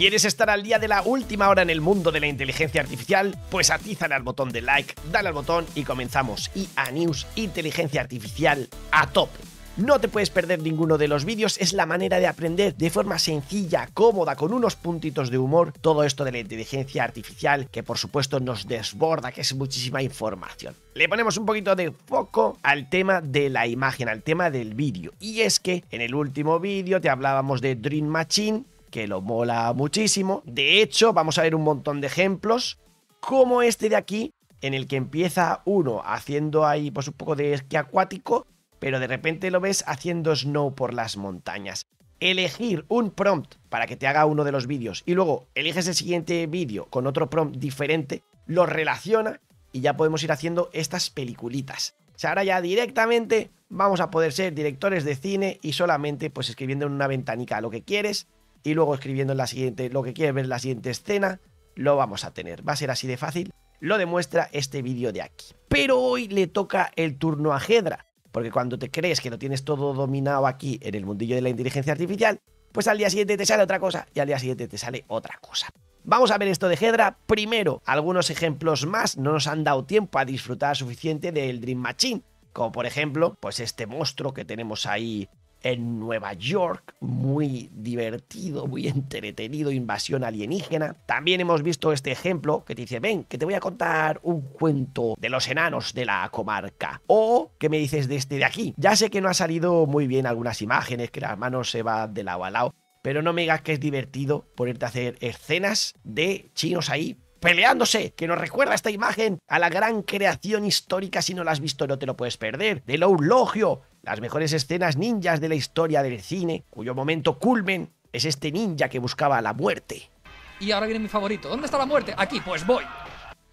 ¿Quieres estar al día de la última hora en el mundo de la inteligencia artificial? Pues atízale al botón de like, dale al botón y comenzamos. a News Inteligencia Artificial a top. No te puedes perder ninguno de los vídeos, es la manera de aprender de forma sencilla, cómoda, con unos puntitos de humor, todo esto de la inteligencia artificial que por supuesto nos desborda, que es muchísima información. Le ponemos un poquito de foco al tema de la imagen, al tema del vídeo. Y es que en el último vídeo te hablábamos de Dream Machine, que lo mola muchísimo. De hecho, vamos a ver un montón de ejemplos, como este de aquí, en el que empieza uno haciendo ahí pues un poco de esquí acuático, pero de repente lo ves haciendo snow por las montañas. Elegir un prompt para que te haga uno de los vídeos y luego eliges el siguiente vídeo con otro prompt diferente, lo relaciona y ya podemos ir haciendo estas peliculitas. O sea, ahora ya directamente vamos a poder ser directores de cine y solamente pues escribiendo en una ventanica lo que quieres y luego escribiendo en la siguiente lo que quieres ver en la siguiente escena, lo vamos a tener. Va a ser así de fácil. Lo demuestra este vídeo de aquí. Pero hoy le toca el turno a Hedra, porque cuando te crees que lo tienes todo dominado aquí en el mundillo de la inteligencia artificial, pues al día siguiente te sale otra cosa y al día siguiente te sale otra cosa. Vamos a ver esto de Hedra. Primero, algunos ejemplos más no nos han dado tiempo a disfrutar suficiente del Dream Machine. Como por ejemplo, pues este monstruo que tenemos ahí en Nueva York, muy divertido, muy entretenido, invasión alienígena. También hemos visto este ejemplo que te dice, ven, que te voy a contar un cuento de los enanos de la comarca. O, que me dices de este de aquí? Ya sé que no ha salido muy bien algunas imágenes, que las manos se van de lado a lado, pero no me digas que es divertido ponerte a hacer escenas de chinos ahí peleándose, que nos recuerda esta imagen a la gran creación histórica, si no la has visto no te lo puedes perder, del eulogio las mejores escenas ninjas de la historia del cine, cuyo momento culmen es este ninja que buscaba la muerte. Y ahora viene mi favorito. ¿Dónde está la muerte? Aquí, pues voy.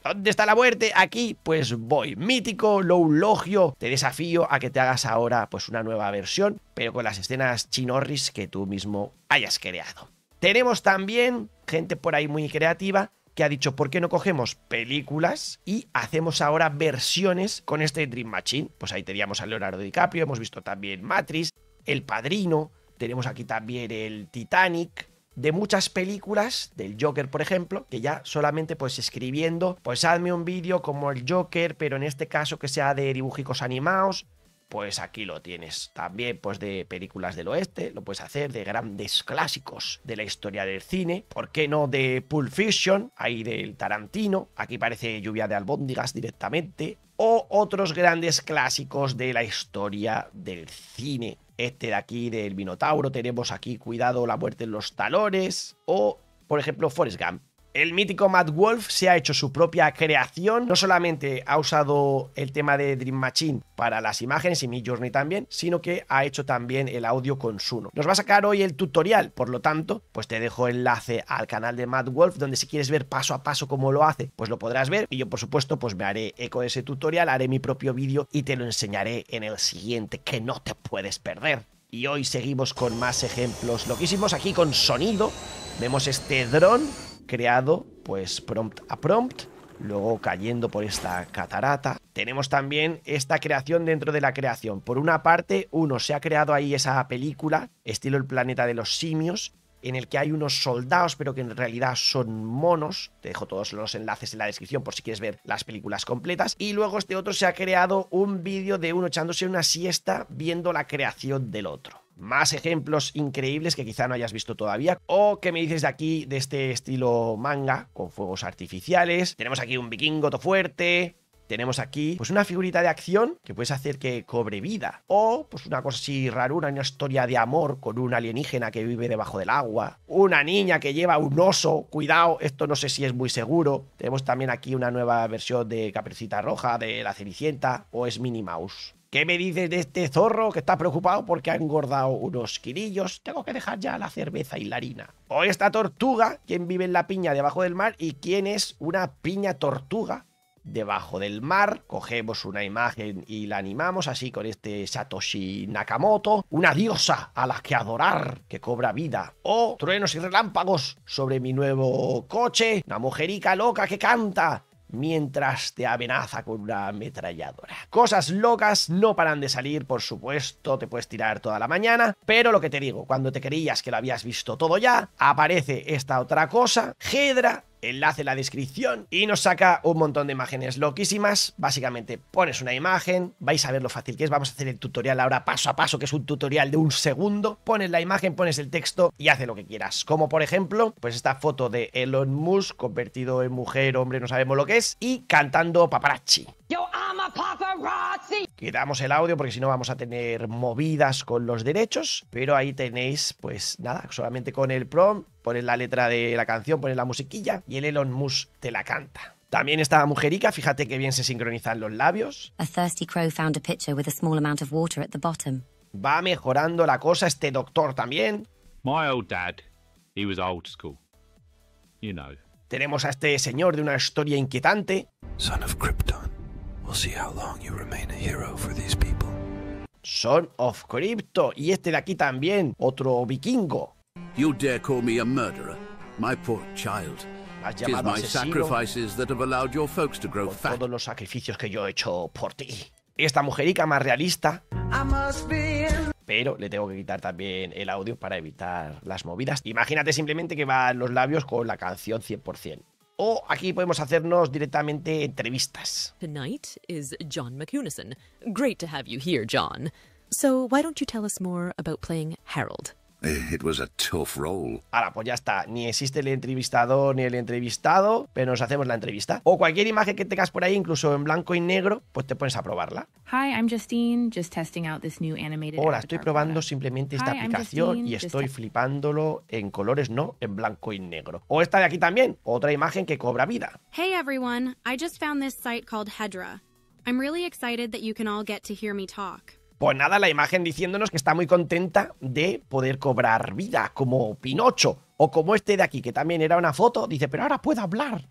¿Dónde está la muerte? Aquí, pues voy. Mítico, lo logio. Te desafío a que te hagas ahora pues una nueva versión, pero con las escenas chinorris que tú mismo hayas creado. Tenemos también gente por ahí muy creativa que ha dicho, ¿por qué no cogemos películas y hacemos ahora versiones con este Dream Machine? Pues ahí teníamos a Leonardo DiCaprio, hemos visto también Matrix, El Padrino, tenemos aquí también el Titanic, de muchas películas, del Joker por ejemplo, que ya solamente pues escribiendo, pues hazme un vídeo como el Joker, pero en este caso que sea de dibujicos animados, pues aquí lo tienes. También, pues de películas del oeste, lo puedes hacer, de grandes clásicos de la historia del cine, ¿por qué no de Pulp Fiction? Ahí del Tarantino, aquí parece lluvia de albóndigas directamente, o otros grandes clásicos de la historia del cine. Este de aquí del Minotauro, tenemos aquí Cuidado la muerte en los talones, o por ejemplo Forrest Gump. El mítico mad Wolf se ha hecho su propia creación. No solamente ha usado el tema de Dream Machine para las imágenes y Mi Journey también, sino que ha hecho también el audio con Suno. Nos va a sacar hoy el tutorial, por lo tanto, pues te dejo enlace al canal de mad Wolf, donde si quieres ver paso a paso cómo lo hace, pues lo podrás ver. Y yo, por supuesto, pues me haré eco de ese tutorial, haré mi propio vídeo y te lo enseñaré en el siguiente, que no te puedes perder. Y hoy seguimos con más ejemplos Lo hicimos aquí con sonido. Vemos este dron creado pues prompt a prompt, luego cayendo por esta catarata. Tenemos también esta creación dentro de la creación. Por una parte, uno, se ha creado ahí esa película, estilo El planeta de los simios, en el que hay unos soldados, pero que en realidad son monos. Te dejo todos los enlaces en la descripción por si quieres ver las películas completas. Y luego este otro se ha creado un vídeo de uno echándose una siesta viendo la creación del otro más ejemplos increíbles que quizá no hayas visto todavía. O qué me dices de aquí, de este estilo manga, con fuegos artificiales. Tenemos aquí un vikingo fuerte, tenemos aquí pues una figurita de acción que puedes hacer que cobre vida o pues una cosa así raruna, una historia de amor con un alienígena que vive debajo del agua, una niña que lleva un oso, cuidado, esto no sé si es muy seguro. Tenemos también aquí una nueva versión de Capricita Roja de la Cenicienta o es Minnie Mouse. ¿Qué me dices de este zorro que está preocupado porque ha engordado unos quirillos? Tengo que dejar ya la cerveza y la harina. O esta tortuga, quien vive en la piña debajo del mar y quién es una piña tortuga debajo del mar. Cogemos una imagen y la animamos así con este Satoshi Nakamoto. Una diosa a la que adorar, que cobra vida. O truenos y relámpagos sobre mi nuevo coche. Una mujerica loca que canta mientras te amenaza con una ametralladora. Cosas locas no paran de salir, por supuesto, te puedes tirar toda la mañana, pero lo que te digo, cuando te creías que lo habías visto todo ya, aparece esta otra cosa, Hedra, enlace en la descripción y nos saca un montón de imágenes loquísimas. Básicamente pones una imagen, vais a ver lo fácil que es, vamos a hacer el tutorial ahora paso a paso, que es un tutorial de un segundo, pones la imagen, pones el texto y hace lo que quieras. Como por ejemplo, pues esta foto de Elon Musk convertido en mujer, hombre, no sabemos lo que es, y cantando paparazzi. Yo Quitamos el audio porque si no vamos a tener movidas con los derechos, pero ahí tenéis, pues nada, solamente con el prom, pones la letra de la canción, pones la musiquilla y el Elon Musk te la canta. También esta Mujerica, fíjate que bien se sincronizan los labios. Va mejorando la cosa este doctor también. Tenemos a este señor de una historia inquietante. Son of son of Crypto y este de aquí también, otro vikingo. You dare call me a murderer, my poor child. grow fat. Todos los sacrificios que yo he hecho por ti. Esta mujerica más realista. pero le tengo que quitar también el audio para evitar las movidas. Imagínate simplemente que van los labios con la canción 100% o aquí podemos hacernos directamente entrevistas. Tonight is John McCunison. Great to have you here, John. So, why don't you tell us more about playing Harold? Eh, Ahora, pues ya está. Ni existe el entrevistador ni el entrevistado, pero nos hacemos la entrevista. O cualquier imagen que tengas por ahí, incluso en blanco y negro, pues te pones a probarla. Hi, I'm Justine, just testing out this new animated Hola, estoy probando simplemente esta aplicación y estoy flipándolo en colores, no en blanco y negro. O esta de aquí también, otra imagen que cobra vida. Hey everyone, I just found this site called Hedra. I'm really excited that you can all get to hear me talk. Pues nada, la imagen diciéndonos que está muy contenta de poder cobrar vida, como Pinocho, o como este de aquí, que también era una foto, dice, pero ahora puedo hablar.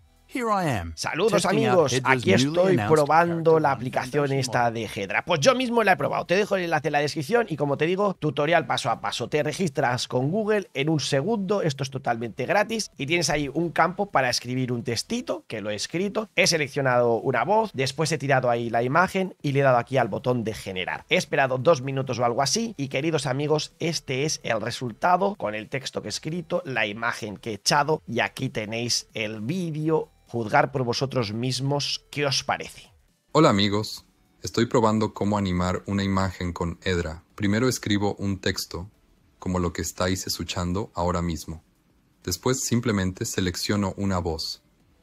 Saludos amigos, aquí estoy probando la aplicación esta de Hedra. Pues yo mismo la he probado, te dejo el enlace en la descripción y como te digo, tutorial paso a paso. Te registras con Google en un segundo, esto es totalmente gratis y tienes ahí un campo para escribir un textito, que lo he escrito, he seleccionado una voz, después he tirado ahí la imagen y le he dado aquí al botón de generar. He esperado dos minutos o algo así y queridos amigos, este es el resultado con el texto que he escrito, la imagen que he echado y aquí tenéis el vídeo Juzgar por vosotros mismos qué os parece. Hola amigos, estoy probando cómo animar una imagen con Edra. Primero escribo un texto, como lo que estáis escuchando ahora mismo. Después simplemente selecciono una voz,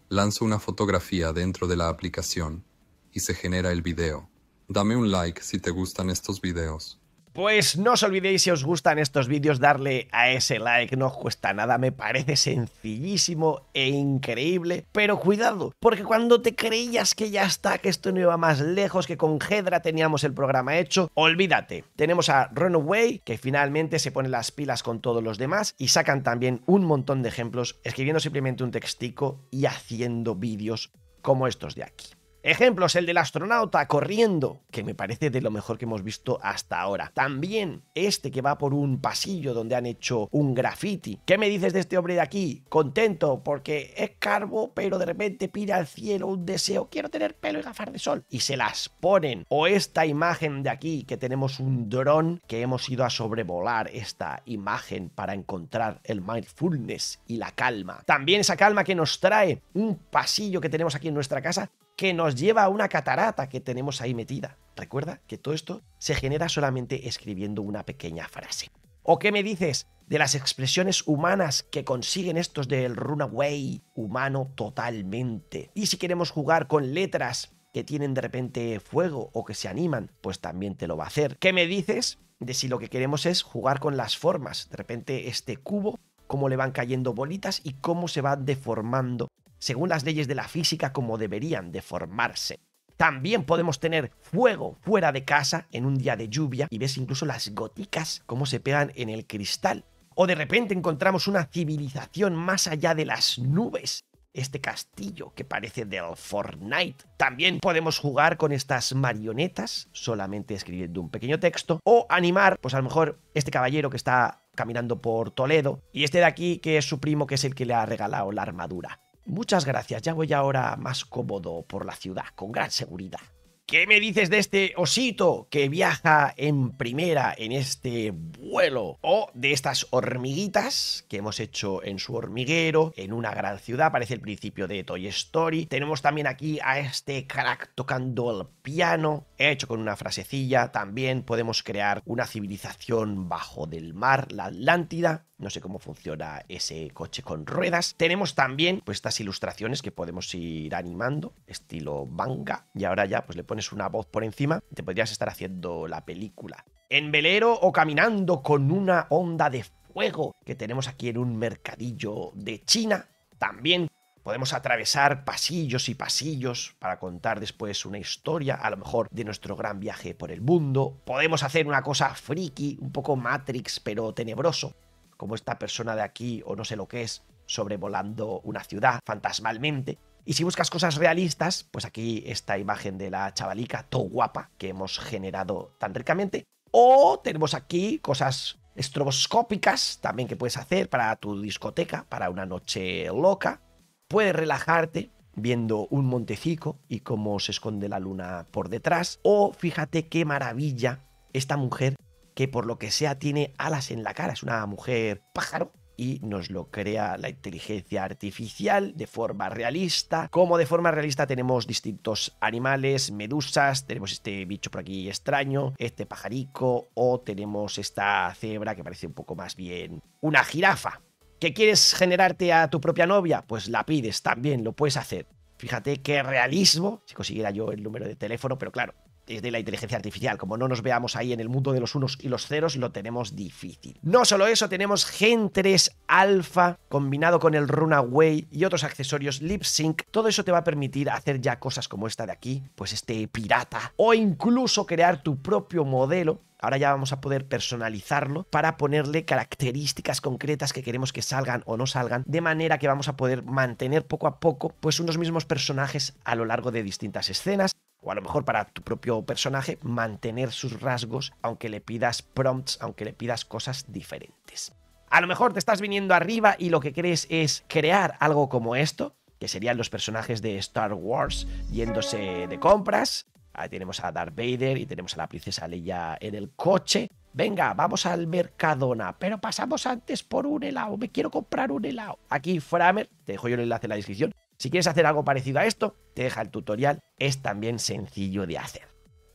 lanzo una fotografía dentro de la aplicación y se genera el video. Dame un like si te gustan estos videos. Pues no os olvidéis si os gustan estos vídeos darle a ese like, no cuesta nada, me parece sencillísimo e increíble, pero cuidado, porque cuando te creías que ya está, que esto no iba más lejos, que con Hedra teníamos el programa hecho, olvídate, tenemos a Runaway, que finalmente se pone las pilas con todos los demás y sacan también un montón de ejemplos escribiendo simplemente un textico y haciendo vídeos como estos de aquí. Ejemplos, el del astronauta corriendo, que me parece de lo mejor que hemos visto hasta ahora. También este que va por un pasillo donde han hecho un graffiti. ¿Qué me dices de este hombre de aquí? Contento porque es carbo, pero de repente pide al cielo un deseo, quiero tener pelo y gafas de sol. Y se las ponen. O esta imagen de aquí, que tenemos un dron que hemos ido a sobrevolar esta imagen para encontrar el mindfulness y la calma. También esa calma que nos trae un pasillo que tenemos aquí en nuestra casa que nos lleva a una catarata que tenemos ahí metida. Recuerda que todo esto se genera solamente escribiendo una pequeña frase. ¿O qué me dices de las expresiones humanas que consiguen estos del runaway humano totalmente? Y si queremos jugar con letras que tienen de repente fuego o que se animan, pues también te lo va a hacer. ¿Qué me dices de si lo que queremos es jugar con las formas? De repente este cubo, cómo le van cayendo bolitas y cómo se va deformando según las leyes de la física como deberían de formarse. También podemos tener fuego fuera de casa en un día de lluvia y ves incluso las goticas cómo se pegan en el cristal. O de repente encontramos una civilización más allá de las nubes. Este castillo que parece del Fortnite. También podemos jugar con estas marionetas, solamente escribiendo un pequeño texto. O animar, pues a lo mejor este caballero que está caminando por Toledo y este de aquí que es su primo que es el que le ha regalado la armadura. Muchas gracias, ya voy ahora más cómodo por la ciudad, con gran seguridad. ¿Qué me dices de este osito que viaja en primera en este vuelo? O de estas hormiguitas que hemos hecho en su hormiguero, en una gran ciudad, parece el principio de Toy Story. Tenemos también aquí a este crack tocando el piano, hecho con una frasecilla. También podemos crear una civilización bajo del mar, la Atlántida no sé cómo funciona ese coche con ruedas. Tenemos también pues, estas ilustraciones que podemos ir animando, estilo manga, y ahora ya pues le pones una voz por encima, te podrías estar haciendo la película. En velero o caminando con una onda de fuego que tenemos aquí en un mercadillo de China. También Podemos atravesar pasillos y pasillos para contar después una historia, a lo mejor de nuestro gran viaje por el mundo. Podemos hacer una cosa friki, un poco Matrix, pero tenebroso como esta persona de aquí o no sé lo que es, sobrevolando una ciudad fantasmalmente. Y si buscas cosas realistas, pues aquí esta imagen de la chavalica todo guapa que hemos generado tan ricamente. O tenemos aquí cosas estroboscópicas también que puedes hacer para tu discoteca, para una noche loca. Puedes relajarte viendo un montecico y cómo se esconde la luna por detrás. O fíjate qué maravilla esta mujer que por lo que sea tiene alas en la cara, es una mujer pájaro, y nos lo crea la inteligencia artificial de forma realista. Como de forma realista tenemos distintos animales, medusas, tenemos este bicho por aquí extraño, este pajarico o tenemos esta cebra que parece un poco más bien una jirafa. ¿Que quieres generarte a tu propia novia? Pues la pides también, lo puedes hacer. Fíjate qué realismo, si consiguiera yo el número de teléfono, pero claro, eh, de la inteligencia artificial. Como no nos veamos ahí en el mundo de los unos y los ceros, lo tenemos difícil. No solo eso, tenemos Gen 3 Alpha combinado con el Runaway y otros accesorios Lip Sync. Todo eso te va a permitir hacer ya cosas como esta de aquí, pues este pirata, o incluso crear tu propio modelo Ahora ya vamos a poder personalizarlo para ponerle características concretas que queremos que salgan o no salgan, de manera que vamos a poder mantener poco a poco pues unos mismos personajes a lo largo de distintas escenas o a lo mejor para tu propio personaje, mantener sus rasgos aunque le pidas prompts, aunque le pidas cosas diferentes. A lo mejor te estás viniendo arriba y lo que crees es crear algo como esto, que serían los personajes de Star Wars yéndose de compras. Ahí tenemos a Darth Vader y tenemos a la princesa Leia en el coche. Venga, vamos al Mercadona, pero pasamos antes por un helado. Me quiero comprar un helado. Aquí, Framer, te dejo yo el enlace en la descripción. Si quieres hacer algo parecido a esto, te deja el tutorial, es también sencillo de hacer.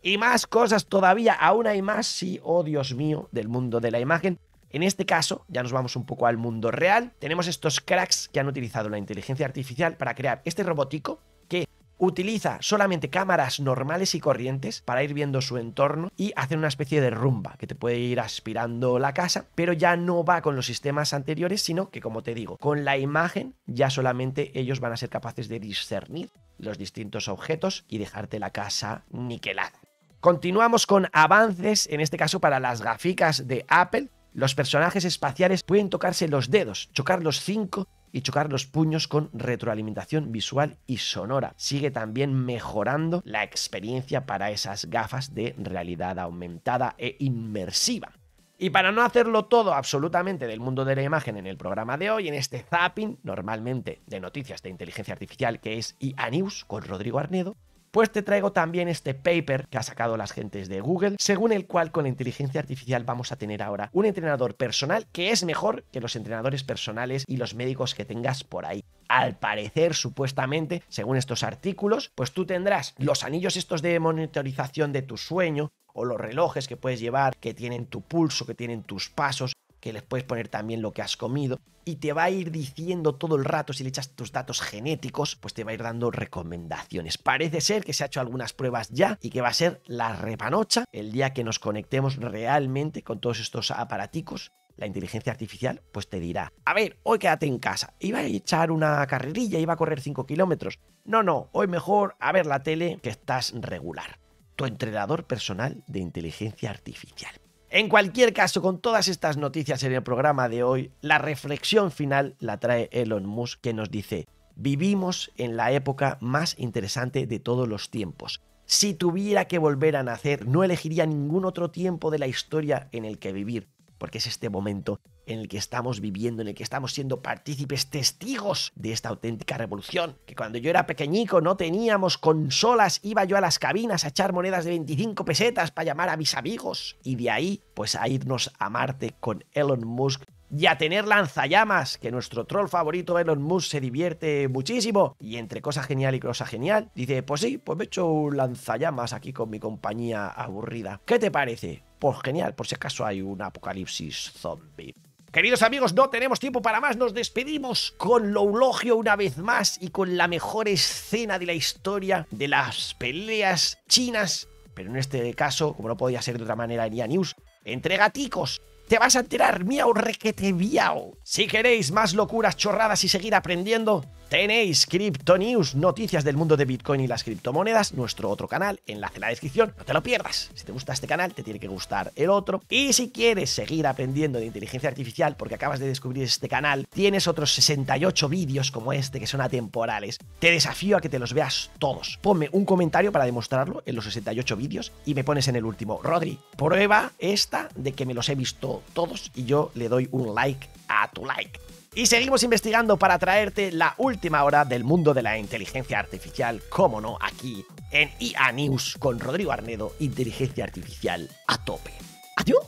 Y más cosas todavía, aún hay más, sí, oh Dios mío, del mundo de la imagen. En este caso, ya nos vamos un poco al mundo real, tenemos estos cracks que han utilizado la inteligencia artificial para crear este robotico utiliza solamente cámaras normales y corrientes para ir viendo su entorno y hacer una especie de rumba que te puede ir aspirando la casa, pero ya no va con los sistemas anteriores, sino que como te digo, con la imagen ya solamente ellos van a ser capaces de discernir los distintos objetos y dejarte la casa niquelada. Continuamos con avances, en este caso para las gaficas de Apple, los personajes espaciales pueden tocarse los dedos, chocar los cinco y chocar los puños con retroalimentación visual y sonora. Sigue también mejorando la experiencia para esas gafas de realidad aumentada e inmersiva. Y para no hacerlo todo absolutamente del mundo de la imagen en el programa de hoy, en este zapping, normalmente de noticias de inteligencia artificial que es IA News con Rodrigo Arnedo, pues te traigo también este paper que ha sacado las gentes de Google, según el cual con la inteligencia artificial vamos a tener ahora un entrenador personal que es mejor que los entrenadores personales y los médicos que tengas por ahí al parecer, supuestamente, según estos artículos, pues tú tendrás los anillos estos de monitorización de tu sueño o los relojes que puedes llevar que tienen tu pulso, que tienen tus pasos, que les puedes poner también lo que has comido, y te va a ir diciendo todo el rato, si le echas tus datos genéticos, pues te va a ir dando recomendaciones. Parece ser que se ha hecho algunas pruebas ya y que va a ser la repanocha el día que nos conectemos realmente con todos estos aparaticos la inteligencia artificial pues te dirá, a ver, hoy quédate en casa, iba a echar una carrerilla, iba a correr 5 kilómetros. No, no, hoy mejor a ver la tele que estás regular. Tu entrenador personal de inteligencia artificial. En cualquier caso, con todas estas noticias en el programa de hoy, la reflexión final la trae Elon Musk que nos dice, vivimos en la época más interesante de todos los tiempos. Si tuviera que volver a nacer, no elegiría ningún otro tiempo de la historia en el que vivir, porque es este momento en el que estamos viviendo, en el que estamos siendo partícipes, testigos de esta auténtica revolución. Que cuando yo era pequeñico no teníamos consolas, iba yo a las cabinas a echar monedas de 25 pesetas para llamar a mis amigos. Y de ahí, pues a irnos a Marte con Elon Musk y a tener lanzallamas, que nuestro troll favorito Elon Musk se divierte muchísimo. Y entre cosa genial y cosa genial, dice, pues sí, pues me hecho un lanzallamas aquí con mi compañía aburrida. ¿Qué te parece? Pues genial, por si acaso hay un apocalipsis zombie. Queridos amigos, no tenemos tiempo para más. Nos despedimos con Loulogio una vez más y con la mejor escena de la historia de las peleas chinas. Pero en este caso, como no podía ser de otra manera en IA News, entre gaticos. Te vas a enterar, miau requete miau. Si queréis más locuras, chorradas y seguir aprendiendo, Tenéis Crypto News, noticias del mundo de Bitcoin y las criptomonedas, nuestro otro canal, enlace en la descripción, no te lo pierdas. Si te gusta este canal, te tiene que gustar el otro. Y si quieres seguir aprendiendo de inteligencia artificial, porque acabas de descubrir este canal, tienes otros 68 vídeos como este que son atemporales. Te desafío a que te los veas todos. Ponme un comentario para demostrarlo en los 68 vídeos y me pones en el último. Rodri, prueba esta de que me los he visto todos y yo le doy un like a tu like. Y seguimos investigando para traerte la última hora del mundo de la inteligencia artificial, como no, aquí en IA News con Rodrigo Arnedo, inteligencia artificial a tope. ¡Adiós!